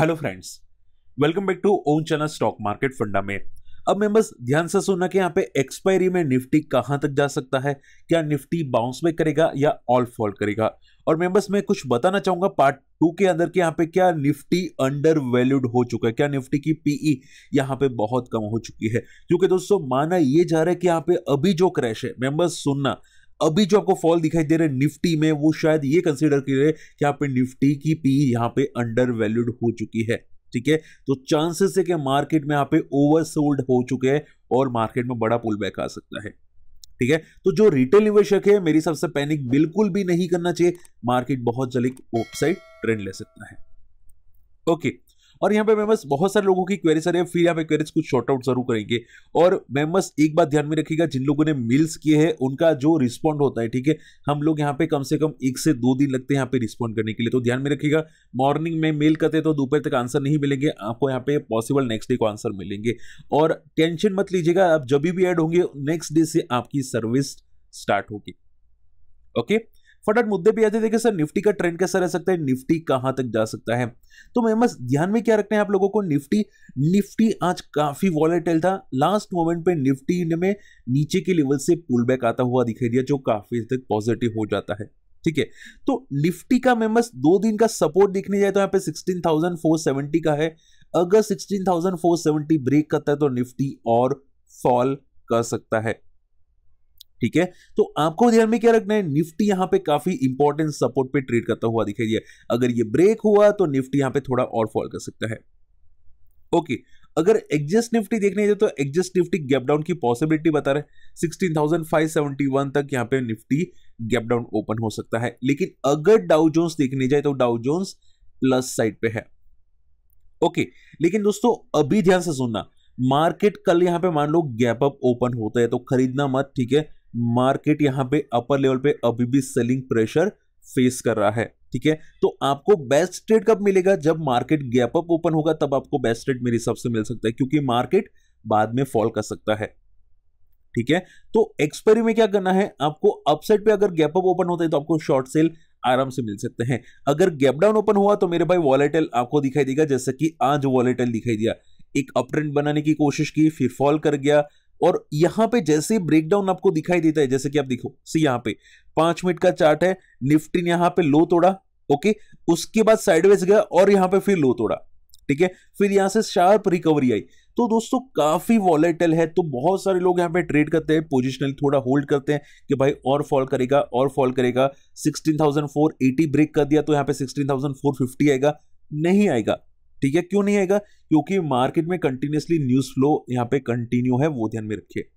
Hello friends welcome back to own channel Stock Market Funda में अब मैं बस ध्यान से सुनना कि यहाँ पे एक्सपायरी में निफ्टी कहाँ तक जा सकता है क्या निफ्टी बाउंस में करेगा या ऑल फॉल करेगा और मैं बस मैं कुछ बताना चाहूंगा पार्ट टू के अंदर कि यहाँ पे क्या निफ्टी अंडर वैल्यूड हो चुका है क्या निफ्टी की पीई e यहाँ पे बहुत कम हो चुकी है क्योंकि दोस्तों माना ये जा रहा है कि यहाँ पे अभी जो क्रैश है मेंबर्स सुनना अभी जो आपको फॉल दिखाई दे रहे हैं निफ्टी में वो शायद ये कंसिडर कर रहे हैं कि यहाँ पे निफ्टी की पी यहाँ पे अंडर वैल्यूड हो चुकी है ठीक है तो चांसेस है कि मार्केट में यहाँ पे ओवर सोल्ड हो चुके हैं और मार्केट में बड़ा पुल बैक आ सकता है ठीक है तो जो रिटेल निवेशक है मेरी सबसे पैनिक बिल्कुल भी नहीं करना चाहिए मार्केट बहुत जल्दी अपसाइड ट्रेंड ले सकता है ओके okay. और यहाँ पे मेम्बर्स बहुत सारे लोगों की क्वेरीज आ रही है फिर यहाँ पे क्वेरीज कुछ शॉर्ट आउट जरूर करेंगे और मेम्बर्स एक बात ध्यान में रखिएगा जिन लोगों ने मिल्स किए हैं उनका जो रिस्पॉन्ड होता है ठीक है हम लोग यहाँ पे कम से कम एक से दो दिन लगते हैं यहाँ पे रिस्पॉन्ड करने के लिए तो ध्यान में रखिएगा मॉर्निंग में मेल करते तो दोपहर तक आंसर नहीं मिलेंगे आपको यहाँ पे पॉसिबल नेक्स्ट डे को आंसर मिलेंगे और टेंशन मत लीजिएगा आप जब भी ऐड होंगे नेक्स्ट डे से आपकी सर्विस स्टार्ट होगी ओके okay? फटाफट मुद्दे पे आते देखे सर निफ्टी का ट्रेंड कैसा रह सकता है निफ्टी कहां तक जा सकता है तो मैं बस ध्यान में क्या रखना है आप लोगों को निफ्टी निफ्टी आज काफ़ी वॉलेटाइल था लास्ट मोमेंट पे निफ्टी में नीचे के लेवल से पुल बैक आता हुआ दिखाई दिया जो काफ़ी तक पॉजिटिव हो जाता है ठीक है तो निफ्टी का मेमस दो दिन का सपोर्ट देखने जाए तो यहाँ पे 16,470 का है अगर 16,470 ब्रेक करता है तो निफ्टी और फॉल कर सकता है ठीक है तो आपको ध्यान में क्या रखना है निफ्टी यहां पे काफी इंपॉर्टेंट सपोर्ट पे ट्रेड करता हुआ दिखाई दिया अगर ये ब्रेक हुआ तो निफ्टी यहां पे थोड़ा और फॉल कर सकता है ओके अगर एग्जिस्ट निफ्टी देखने जाए तो एग्जिस्ट निफ्टी गैप डाउन की पॉसिबिलिटी बता रहे सिक्सटीन तक यहां पर निफ्टी गैप डाउन ओपन हो सकता है लेकिन अगर डाउ जोन्स देखने जाए तो डाउ जोन्स प्लस साइड पे है ओके लेकिन दोस्तों अभी ध्यान से सुनना मार्केट कल यहां पे मान लो गैप अप ओपन होता है तो खरीदना मत ठीक है मार्केट यहां पे अपर लेवल पे अभी भी सेलिंग प्रेशर फेस कर रहा है ठीक है तो आपको बेस्ट ट्रेड कब मिलेगा जब मार्केट गैप अप ओपन होगा तब आपको बेस्ट ट्रेड मेरे हिसाब से मिल सकता है क्योंकि मार्केट बाद में फॉल कर सकता है ठीक है तो एक्सपायरी में क्या करना है आपको अपसाइड पे अगर गैप अप ओपन होता है तो आपको शॉर्ट सेल आराम से मिल सकते हैं अगर गैप डाउन ओपन हुआ तो मेरे भाई वॉलेटल आपको दिखाई देगा जैसे कि आज वॉलेटल दिखाई दिया एक अपट्रेंड बनाने की कोशिश की फिर फॉल कर गया और यहां पे जैसे ब्रेकडाउन आपको दिखाई देता है जैसे कि आप देखो सी यहाँ पे पांच मिनट का चार्ट है निफ्टी ने यहां पे लो तोड़ा ओके उसके बाद साइडवेज गया और यहां पे फिर लो तोड़ा ठीक है फिर यहां से शार्प रिकवरी आई तो दोस्तों काफी वॉलेटल है तो बहुत सारे लोग यहाँ पे ट्रेड करते हैं पोजिशनल थोड़ा होल्ड करते हैं कि भाई और फॉल करेगा और फॉल करेगा सिक्सटीन ब्रेक कर दिया तो यहाँ पर सिक्सटीन आएगा नहीं आएगा ठीक है क्यों नहीं आएगा क्योंकि मार्केट में कंटिन्यूसली न्यूज फ्लो यहां पे कंटिन्यू है वो ध्यान में रखिए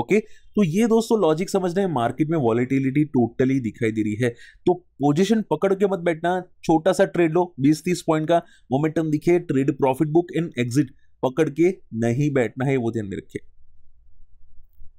ओके तो ये दोस्तों लॉजिक समझ रहे मार्केट में वॉलिटिलिटी टोटली दिखाई दे रही है तो पोजीशन पकड़ के मत बैठना छोटा सा ट्रेड लो 20-30 पॉइंट का मोमेंटम दिखे trade profit book and exit पकड़ के नहीं बैठना है वो ध्यान में रखिए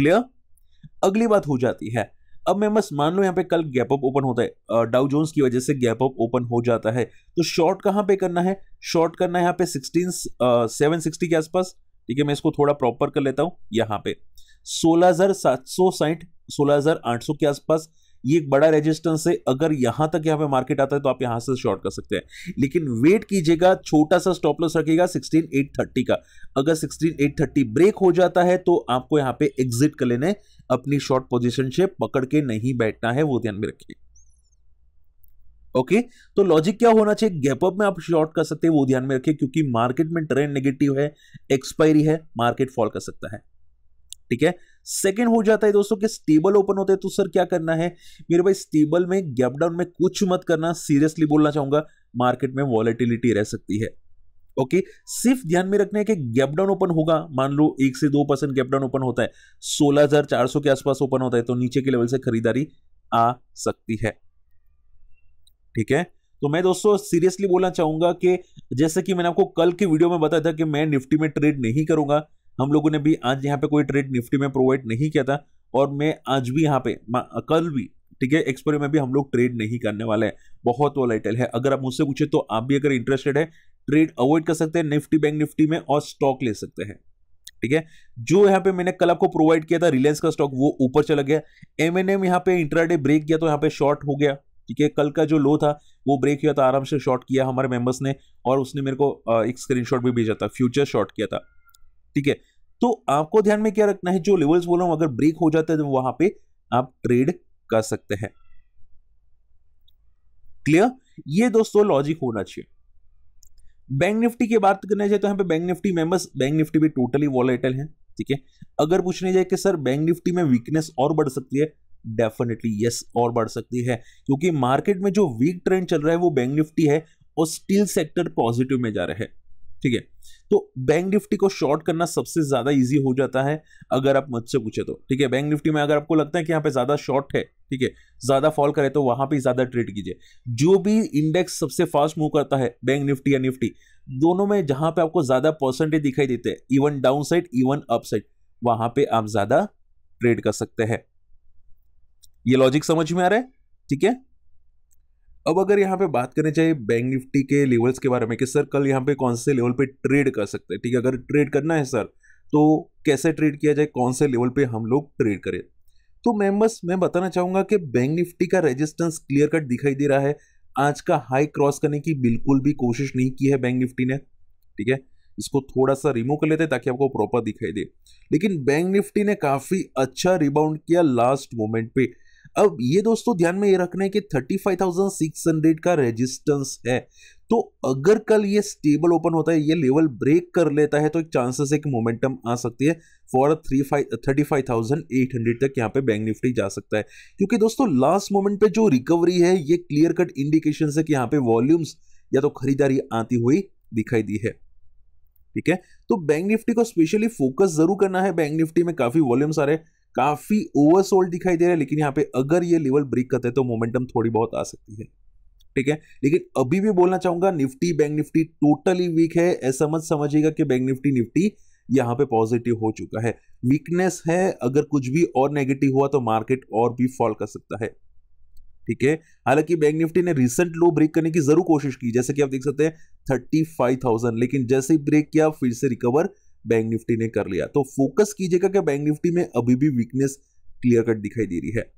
क्लियर अगली बात हो जाती है अब मैं बस मान लो यहाँ पे कल गैप अप ओपन होता है डाउ जोन्स की वजह से गैप अप ओपन हो जाता है तो शॉर्ट कहाँ पे करना है शॉर्ट करना है यहाँ पे सिक्सटीन सेवन सिक्सटी के आसपास ठीक है मैं इसको थोड़ा प्रॉपर कर लेता हूँ यहाँ पे सोलह हजार सात सौ साइठ सोलह हजार आठ सौ के आसपास ये एक बड़ा रेजिस्टेंस है अगर यहां तक यहाँ पे मार्केट आता है तो आप यहां से शॉर्ट कर सकते हैं लेकिन वेट कीजिएगा छोटा सा स्टॉप लॉस रखिएगा सिक्सटीन एट थर्टी का अगर सिक्सटीन एट थर्टी ब्रेक हो जाता है तो आपको यहां पे एग्जिट कर लेने अपनी शॉर्ट पोजिशन से पकड़ के नहीं बैठना है वो ध्यान में रखिए ओके okay, तो लॉजिक क्या होना चाहिए गैप अप में आप शॉर्ट कर सकते हैं वो ध्यान में रखिए क्योंकि मार्केट में ट्रेंड नेगेटिव है एक्सपायरी है मार्केट फॉल कर सकता है ठीक है सेकेंड हो जाता है दोस्तों कि स्टेबल ओपन होता है तो सर क्या करना है मेरे भाई स्टेबल में गैप डाउन में कुछ मत करना सीरियसली बोलना चाहूंगा मार्केट में वॉलेटिलिटी रह सकती है ओके okay, सिर्फ ध्यान में रखना है कि गैप डाउन ओपन होगा मान लो एक से दो परसेंट गैप डाउन ओपन होता है सौ के आसपास ओपन होता है तो नीचे के लेवल से खरीदारी आ सकती है ठीक है तो मैं दोस्तों सीरियसली बोलना चाहूंगा कि जैसे कि मैंने आपको कल के वीडियो में बताया था कि मैं निफ्टी में ट्रेड नहीं करूंगा हम लोगों ने भी आज यहाँ पे कोई ट्रेड निफ्टी में प्रोवाइड नहीं किया था और मैं आज भी यहाँ पे कल भी ठीक है एक्सपोरी में भी हम लोग ट्रेड नहीं करने वाले हैं बहुत लाइटल है अगर आप मुझसे पूछे तो आप भी अगर इंटरेस्टेड है ट्रेड अवॉइड कर सकते हैं निफ्टी बैंक निफ्टी में और स्टॉक ले सकते हैं ठीक है जो यहाँ पे मैंने कल आपको प्रोवाइड किया था रिलायंस का स्टॉक वो ऊपर चला गया एम एन एम यहाँ पे इंट्राडे ब्रेक किया तो यहाँ पे शॉर्ट हो गया ठीक है कल का जो लो था वो ब्रेक हुआ था आराम से शॉर्ट किया हमारे मेंबर्स ने और उसने मेरे को एक स्क्रीनशॉट भी भेजा था फ्यूचर शॉर्ट किया था ठीक है तो आपको ध्यान में क्या रखना है जो लेवल्स बोल रहा हूं अगर ब्रेक हो जाता है तो वहां पे आप ट्रेड कर सकते हैं क्लियर ये दोस्तों लॉजिक होना चाहिए बैंक निफ्टी की बात करने जाए तो यहां पे Bank Nifty members Bank Nifty भी टोटली वॉलेटल है ठीक है अगर पूछने जाए कि सर बैंक निफ्टी में वीकनेस और बढ़ सकती है डेफिनेटली यस yes, और बढ़ सकती है क्योंकि मार्केट में जो वीक ट्रेंड चल रहा है वो बैंक निफ्टी है और स्टील सेक्टर पॉजिटिव में जा रहे हैं ठीक है तो बैंक निफ्टी को शॉर्ट करना सबसे ज़्यादा इजी हो जाता है अगर आप मुझसे पूछे तो ठीक है बैंक निफ्टी में अगर आपको लगता है कि यहाँ पे ज़्यादा शॉर्ट है ठीक है ज़्यादा फॉल करे तो वहां पे ज़्यादा ट्रेड कीजिए जो भी इंडेक्स सबसे फास्ट मूव करता है बैंक निफ्टी या निफ्टी दोनों में जहां पे आपको ज़्यादा परसेंटेज दिखाई देते हैं even downside even upside वहां पे आप ज़्यादा ट्रेड कर सकते हैं ये लॉजिक समझ में आ रहा है ठीक है अब अगर यहाँ पे बात करनी चाहिए बैंक निफ्टी के लेवल्स के बारे में कि सर कल यहाँ पे कौन से लेवल पे ट्रेड कर सकते हैं ठीक है अगर ट्रेड करना है सर तो कैसे ट्रेड किया जाए कौन से लेवल पे हम लोग ट्रेड करें तो मैम बस मैं बताना चाहूँगा कि बैंक निफ्टी का रेजिस्टेंस क्लियर कट दिखाई दे रहा है आज का हाई क्रॉस करने की बिल्कुल भी कोशिश नहीं की है बैंक निफ्टी ने ठीक है इसको थोड़ा सा रिमूव कर लेते हैं ताकि आपको प्रॉपर दिखाई दे लेकिन बैंक निफ्टी ने काफ़ी अच्छा रिबाउंड किया लास्ट मोमेंट पे अब ये दोस्तों ध्यान में ये रखना है कि 35,600 का रेजिस्टेंस है तो अगर कल ये स्टेबल ओपन होता है ये लेवल ब्रेक कर लेता है तो एक चांसेस है कि मोमेंटम आ सकती है for three five thirty five thousand eight hundred तक यहाँ पे बैंक निफ्टी जा सकता है क्योंकि दोस्तों लास्ट मोमेंट पे जो रिकवरी है ये क्लियर कट इंडिकेशन है कि यहाँ पे वॉल्यूम्स या तो खरीदारी आती हुई दिखाई दी है ठीक है तो बैंक निफ्टी को स्पेशली फोकस जरूर करना है बैंक निफ्टी में काफी वॉल्यूम्स आ रहे हैं काफ़ी ओवरसोल्ड दिखाई दे रहा है लेकिन यहाँ पे अगर ये लेवल ब्रेक करते हैं तो मोमेंटम थोड़ी बहुत आ सकती है ठीक है लेकिन अभी भी बोलना चाहूंगा Nifty bank Nifty totally weak है ऐसा मत समझिएगा कि बैंक निफ्टी निफ्टी यहाँ पे पॉजिटिव हो चुका है वीकनेस है अगर कुछ भी और नेगेटिव हुआ तो मार्केट और भी फॉल कर सकता है ठीक है हालांकि बैंक निफ्टी ने रिसेंट लो ब्रेक करने की जरूर कोशिश की जैसे कि आप देख सकते हैं थर्टी फाइव थाउजेंड लेकिन जैसे ही ब्रेक किया फिर से रिकवर बैंक निफ्टी ने कर लिया तो फोकस कीजिएगा कि बैंक निफ्टी में अभी भी वीकनेस क्लियर कट दिखाई दे रही है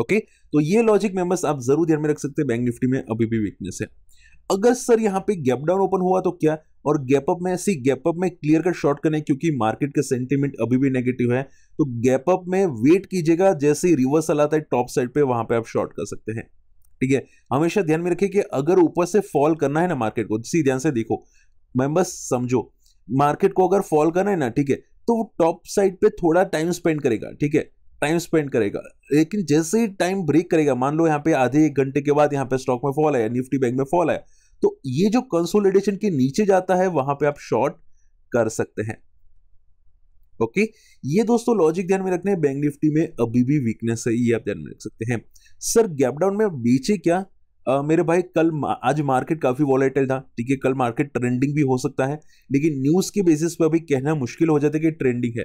ओके तो ये लॉजिक मेंबर्स आप जरूर ध्यान में रख सकते हैं बैंक निफ्टी में अभी भी वीकनेस है अगर सर यहाँ पे गैप डाउन ओपन हुआ तो क्या और गैप अप में ऐसी गैप अप में क्लियर कट शॉर्ट करने क्योंकि मार्केट का सेंटिमेंट अभी भी नेगेटिव है तो गैप अप में वेट कीजिएगा जैसे ही रिवर्सल आता है टॉप साइड पे वहां पे आप शॉर्ट कर सकते हैं ठीक है हमेशा ध्यान में रखिए कि अगर ऊपर से फॉल करना है ना मार्केट को सी ध्यान से देखो मैं बस समझो मार्केट को अगर फॉल करना है ना ठीक है तो वो टॉप साइड पे थोड़ा टाइम स्पेंड करेगा ठीक है टाइम स्पेंड करेगा लेकिन जैसे ही टाइम ब्रेक करेगा मान लो यहाँ पे आधे एक घंटे के बाद यहाँ पे स्टॉक में फॉल आया निफ्टी बैंक में फॉल आया तो ये जो कंसोलिडेशन के नीचे जाता है वहां पे आप शॉर्ट कर सकते हैं ओके okay? ये दोस्तों लॉजिक ध्यान में रखने बैंक निफ्टी में अभी भी वीकनेस है ये आप ध्यान में रख सकते हैं सर गैप डाउन में बेचे क्या मेरे भाई कल आज मार्केट काफ़ी वॉलेटल था ठीक है कल मार्केट ट्रेंडिंग भी हो सकता है लेकिन न्यूज़ के बेसिस पर अभी कहना मुश्किल हो जाता है कि ट्रेंडिंग है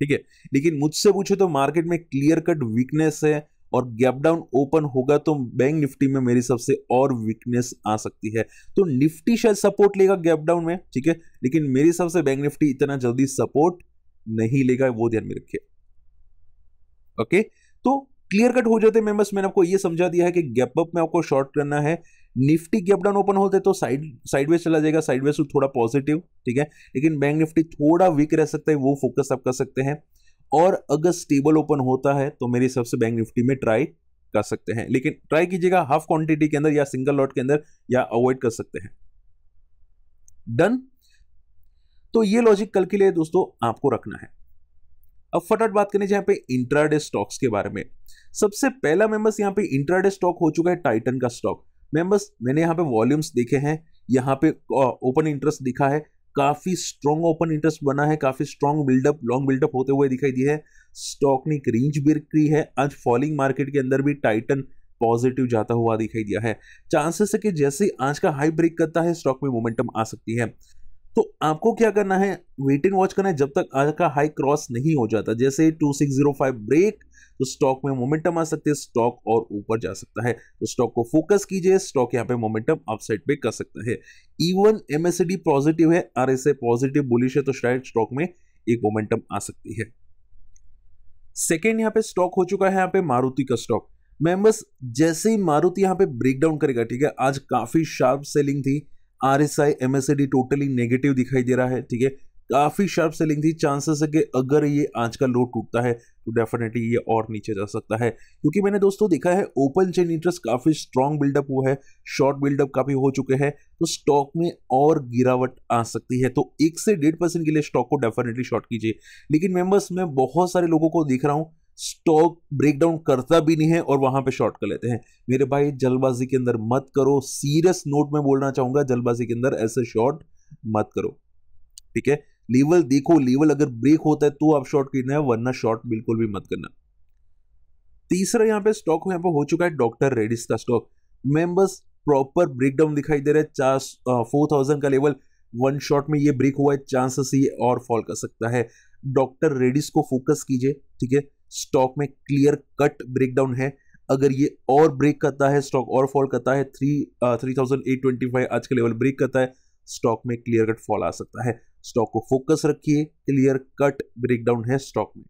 ठीक है लेकिन मुझसे पूछे तो मार्केट में क्लियर कट वीकनेस है और गैप डाउन ओपन होगा तो बैंक निफ्टी में मेरी सबसे और वीकनेस आ सकती है तो निफ्टी शायद सपोर्ट लेगा गैप डाउन में ठीक है लेकिन मेरे हिसाब से बैंक निफ्टी इतना जल्दी सपोर्ट नहीं लेगा वो ध्यान में रखिए ओके तो क्लियर कट हो जाते मेंबर्स मैंने आपको ये समझा दिया है कि गैप अप में आपको शॉर्ट करना है निफ्टी गैप डाउन ओपन होते तो साइड साइडवेज चला जाएगा साइडवेज तो थोड़ा पॉजिटिव ठीक है लेकिन बैंक निफ्टी थोड़ा वीक रह सकता है वो फोकस आप कर सकते हैं और अगर स्टेबल ओपन होता है तो मेरे हिसाब से बैंक निफ्टी में ट्राई कर सकते हैं लेकिन ट्राई कीजिएगा हाफ क्वांटिटी के अंदर या सिंगल लॉट के अंदर या अवॉइड कर सकते हैं डन तो ये लॉजिक कल के लिए दोस्तों आपको रखना है अब फटाफट बात करनी यहाँ पे इंट्राडे स्टॉक्स के बारे में सबसे पहला मेंबर्स यहाँ पे इंट्राडे स्टॉक हो चुका है टाइटन का स्टॉक मेंबर्स मैंने यहाँ पे वॉल्यूम्स देखे हैं यहाँ पे ओपन इंटरेस्ट दिखा है काफी स्ट्रॉन्ग ओपन इंटरेस्ट बना है काफी स्ट्रॉन्ग बिल्डअप लॉन्ग बिल्डअप होते हुए दिखाई दिया है स्टॉक ने एक रेंज की है आज फॉलिंग मार्केट के अंदर भी टाइटन पॉजिटिव जाता हुआ दिखाई दिया है चांसेस है कि जैसे आज का हाई ब्रेक करता है स्टॉक में मोमेंटम आ सकती है तो आपको क्या करना है वेट एंड वॉच करना है जब तक आज का हाई क्रॉस नहीं हो जाता जैसे 2605 ब्रेक तो स्टॉक में मोमेंटम आ सकते हैं स्टॉक और ऊपर जा सकता है तो स्टॉक को फोकस कीजिए स्टॉक यहाँ पे मोमेंटम अपसाइड पे कर सकता है इवन एमएसडी पॉजिटिव है आर पॉजिटिव बुलिश है तो शायद स्टॉक में एक मोमेंटम आ सकती है सेकेंड यहाँ पे स्टॉक हो चुका है यहाँ पे मारुति का स्टॉक मैम बस जैसे ही मारुति यहाँ पे ब्रेकडाउन करेगा ठीक है आज काफी शार्प सेलिंग थी R S I M S D totally negative दिखाई दे रहा है ठीक है काफ़ी शार्प सेलिंग थी चांसेस है कि अगर ये आज का लो टूटता है तो डेफिनेटली ये और नीचे जा सकता है क्योंकि मैंने दोस्तों देखा है ओपन चेन इंटरेस्ट काफ़ी स्ट्रॉन्ग बिल्डअप हुआ है शॉर्ट बिल्डअप काफ़ी हो चुके हैं तो स्टॉक में और गिरावट आ सकती है तो एक से डेढ़ परसेंट के लिए स्टॉक को डेफिनेटली शॉर्ट कीजिए लेकिन मेम्बर्स मैं बहुत सारे लोगों को देख रहा हूँ स्टॉक ब्रेकडाउन करता भी नहीं है और वहां पे शॉर्ट कर लेते हैं मेरे भाई जल्दबाजी के अंदर मत करो सीरियस नोट में बोलना चाहूंगा जल्दबाजी के अंदर ऐसे शॉर्ट मत करो ठीक है लेवल देखो लेवल अगर ब्रेक होता है तो आप शॉर्ट खरीदना है वरना शॉर्ट बिल्कुल भी मत करना तीसरा यहां पे स्टॉक यहां पे हो चुका है डॉक्टर रेडिस का स्टॉक मेंबर्स प्रॉपर ब्रेकडाउन दिखाई दे रहा है चार फोर थाउजेंड का लेवल वन शॉट में ये ब्रेक हुआ है चांसेस ये और फॉल कर सकता है डॉक्टर रेडिस को फोकस कीजिए ठीक है स्टॉक में क्लियर कट ब्रेकडाउन है अगर ये और ब्रेक करता है स्टॉक और फॉल करता है three three thousand eight twenty five आज का लेवल ब्रेक करता है स्टॉक में क्लियर कट फॉल आ सकता है स्टॉक को फोकस रखिए क्लियर कट ब्रेकडाउन है स्टॉक में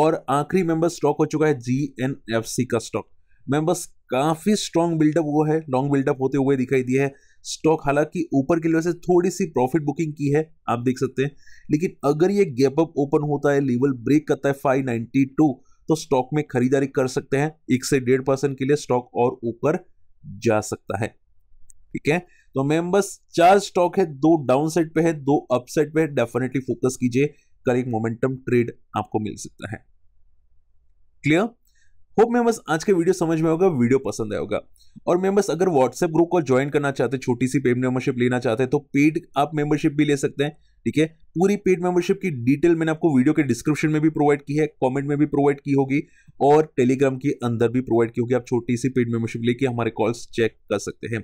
और आखिरी मेंबर स्टॉक हो चुका है जी एन एफ सी का स्टॉक मेंबर्स काफी स्ट्रॉन्ग बिल्डअप हुआ है लॉन्ग बिल्डअप होते हुए दिखाई दिया है स्टॉक हालांकि ऊपर के लेवल से थोड़ी सी प्रॉफिट बुकिंग की है आप देख सकते हैं लेकिन अगर ये गैप अप ओपन होता है लेवल ब्रेक करता है फाइव तो स्टॉक में खरीदारी कर सकते हैं एक से डेढ़ परसेंट के लिए स्टॉक और ऊपर जा सकता है ठीक है तो मैम बस चार स्टॉक है दो डाउन साइड पे है दो अपसाइड पे है डेफिनेटली फोकस कीजिए करेक्ट मोमेंटम ट्रेड आपको मिल सकता है क्लियर होप बस आज के वीडियो समझ में होगा वीडियो पसंद आया होगा और बस अगर व्हाट्सएप ग्रुप को ज्वाइन करना चाहते छोटी सी पेड मेंबरशिप लेना चाहते हैं तो पेड आप मेंबरशिप भी ले सकते हैं ठीक है पूरी पेड मेंबरशिप की डिटेल मैंने आपको वीडियो के डिस्क्रिप्शन में भी प्रोवाइड की है कमेंट में भी प्रोवाइड की होगी और टेलीग्राम के अंदर भी प्रोवाइड की होगी आप छोटी सी पेड मेंबरशिप लेके हमारे कॉल्स चेक कर सकते हैं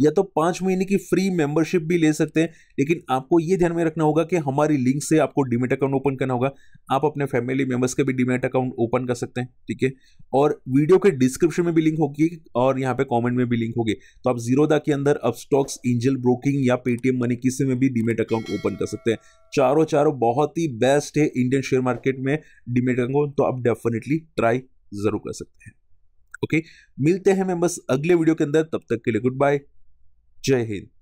या तो पांच महीने की फ्री मेंबरशिप भी ले सकते हैं लेकिन आपको ये ध्यान में रखना होगा कि हमारी लिंक से आपको डिमेट अकाउंट ओपन करना होगा आप अपने फैमिली मेंबर्स के भी डिमेट अकाउंट ओपन कर सकते हैं ठीक है और वीडियो के डिस्क्रिप्शन में भी लिंक होगी और यहाँ पे कॉमेंट में भी लिंक होगी तो आप दा के अंदर अब स्टॉक्स एंजल ब्रोकिंग या पेटीएम मनी किसी में भी डिमेट अकाउंट ओपन कर सकते सकते हैं चारों चारों बहुत ही बेस्ट है इंडियन शेयर मार्केट में डिमेटर को तो आप डेफिनेटली ट्राई जरूर कर सकते हैं ओके मिलते हैं बस अगले वीडियो के अंदर तब तक के लिए गुड बाय जय हिंद